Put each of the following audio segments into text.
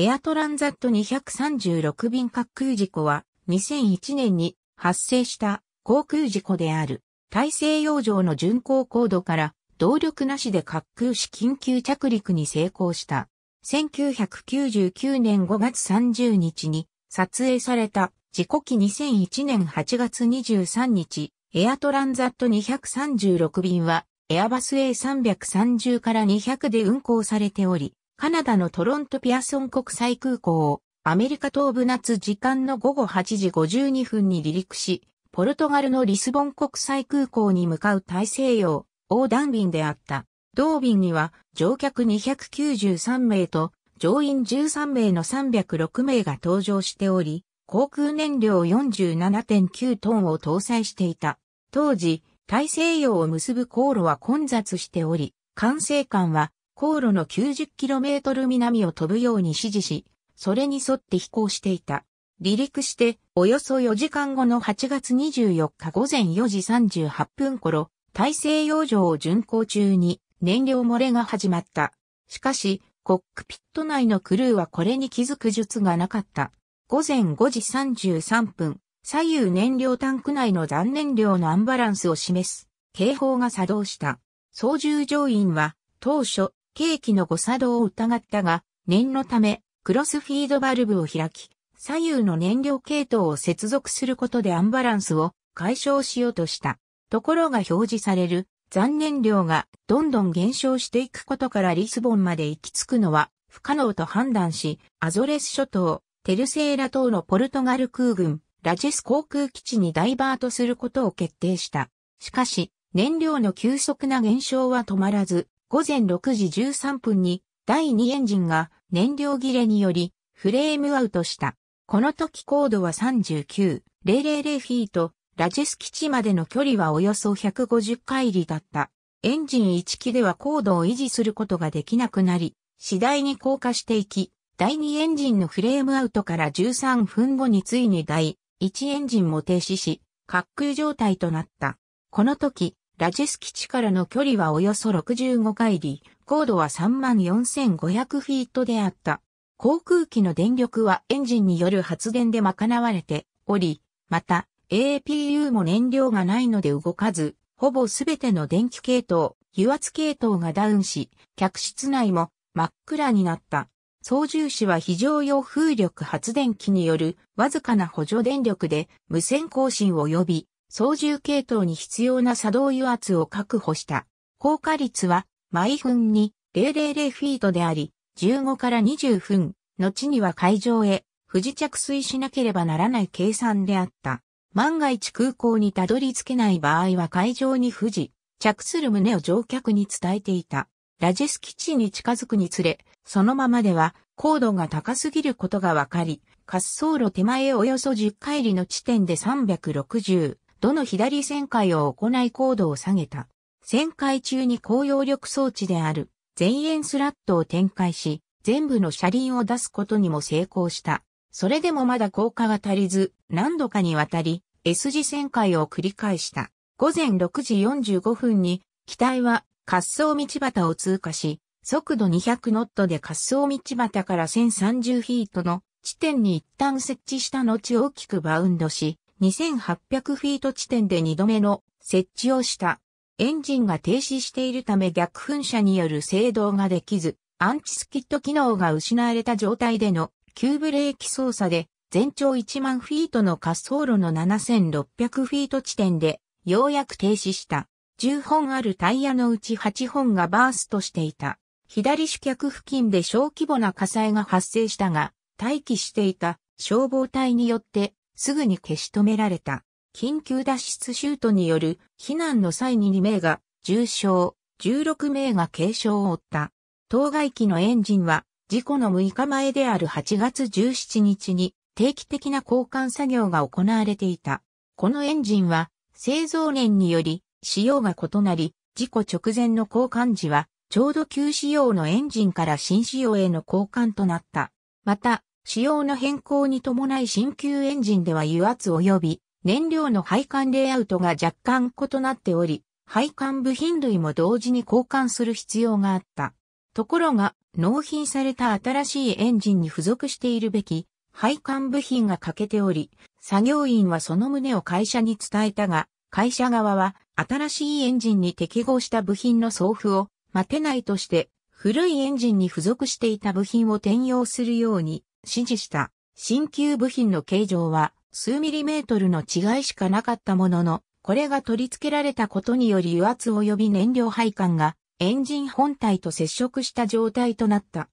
エアトランザット236便滑空事故は2001年に発生した航空事故である。大西洋上の巡航高度から動力なしで滑空し緊急着陸に成功した。1999年5月30日に撮影された事故機2001年8月23日、エアトランザット236便はエアバス A330 から200で運行されており、カナダのトロントピアソン国際空港をアメリカ東部夏時間の午後8時52分に離陸し、ポルトガルのリスボン国際空港に向かう大西洋横断便であった。同便には乗客293名と乗員13名の306名が搭乗しており、航空燃料47.9トンを搭載していた。当時、大西洋を結ぶ航路は混雑しており、管制官は航路の 90km 南を飛ぶように指示し、それに沿って飛行していた。離陸して、およそ4時間後の8月24日午前4時38分頃、大西洋上を巡航中に燃料漏れが始まった。しかし、コックピット内のクルーはこれに気づく術がなかった。午前5時33分、左右燃料タンク内の残燃量のアンバランスを示す警報が作動した。操縦乗員は当初ケーキの誤作動を疑ったが、念のため、クロスフィードバルブを開き、左右の燃料系統を接続することでアンバランスを解消しようとした。ところが表示される残念量がどんどん減少していくことからリスボンまで行き着くのは不可能と判断し、アゾレス諸島、テルセーラ島のポルトガル空軍、ラジェス航空基地にダイバートすることを決定した。しかし、燃料の急速な減少は止まらず、午前6時13分に第2エンジンが燃料切れによりフレームアウトした。この時高度は39、000フィート、ラジェス基地までの距離はおよそ150海里だった。エンジン1機では高度を維持することができなくなり、次第に降下していき、第2エンジンのフレームアウトから13分後についに第1エンジンも停止し、滑空状態となった。この時、ラジェス基地からの距離はおよそ65海里、高度は34,500フィートであった。航空機の電力はエンジンによる発電で賄われており、また APU も燃料がないので動かず、ほぼすべての電気系統、油圧系統がダウンし、客室内も真っ暗になった。操縦士は非常用風力発電機によるわずかな補助電力で無線更新を呼び操縦系統に必要な作動油圧を確保した。降下率は毎分に000フィートであり、15から20分、後には海上へ不時着水しなければならない計算であった。万が一空港にたどり着けない場合は海上に不時着する旨を乗客に伝えていた。ラジス基地に近づくにつれ、そのままでは高度が高すぎることがわかり、滑走路手前およそ10海里の地点で360どの左旋回を行い高度を下げた。旋回中に高揚力装置である前円スラットを展開し、全部の車輪を出すことにも成功した。それでもまだ効果が足りず、何度かにわたり S 字旋回を繰り返した。午前6時45分に、機体は滑走道端を通過し、速度200ノットで滑走道端から1030フィートの地点に一旦設置した後大きくバウンドし、2800フィート地点で2度目の設置をした。エンジンが停止しているため逆噴射による制動ができず、アンチスキット機能が失われた状態での急ブレーキ操作で、全長1万フィートの滑走路の7600フィート地点で、ようやく停止した。10本あるタイヤのうち8本がバーストしていた。左主脚付近で小規模な火災が発生したが、待機していた消防隊によってすぐに消し止められた。緊急脱出シュートによる避難の際に2名が重傷、16名が軽傷を負った。当該機のエンジンは事故の6日前である8月17日に定期的な交換作業が行われていた。このエンジンは製造年により仕様が異なり、事故直前の交換時はちょうど旧仕様のエンジンから新仕様への交換となった。また、仕様の変更に伴い新旧エンジンでは油圧及び燃料の配管レイアウトが若干異なっており、配管部品類も同時に交換する必要があった。ところが、納品された新しいエンジンに付属しているべき配管部品が欠けており、作業員はその旨を会社に伝えたが、会社側は新しいエンジンに適合した部品の送付を待てないとして、古いエンジンに付属していた部品を転用するように指示した新旧部品の形状は数ミリメートルの違いしかなかったものの、これが取り付けられたことにより油圧及び燃料配管がエンジン本体と接触した状態となった。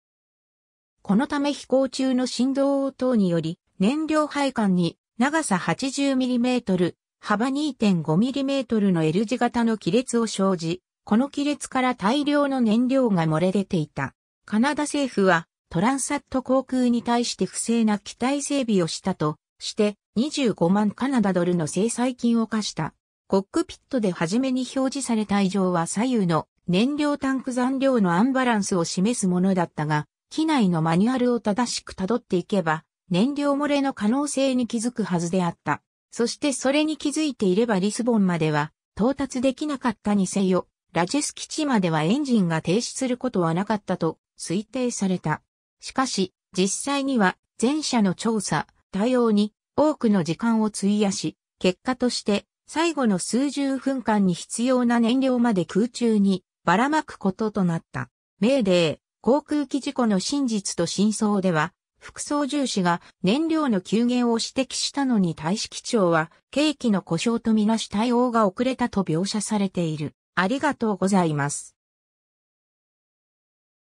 このため飛行中の振動応答により燃料配管に長さ 80mm、幅 2.5mm の L 字型の亀裂を生じ、この亀裂から大量の燃料が漏れ出ていた。カナダ政府はトランサット航空に対して不正な機体整備をしたとして25万カナダドルの制裁金を課した。コックピットで初めに表示された異常は左右の燃料タンク残量のアンバランスを示すものだったが、機内のマニュアルを正しく辿っていけば、燃料漏れの可能性に気づくはずであった。そしてそれに気づいていればリスボンまでは到達できなかったにせよ、ラジェス基地まではエンジンが停止することはなかったと推定された。しかし、実際には前者の調査、対応に多くの時間を費やし、結果として最後の数十分間に必要な燃料まで空中にばらまくこととなった。メーデー、航空機事故の真実と真相では、副操縦士が燃料の急減を指摘したのに対し機長は、景気の故障とみなし対応が遅れたと描写されている。ありがとうございます。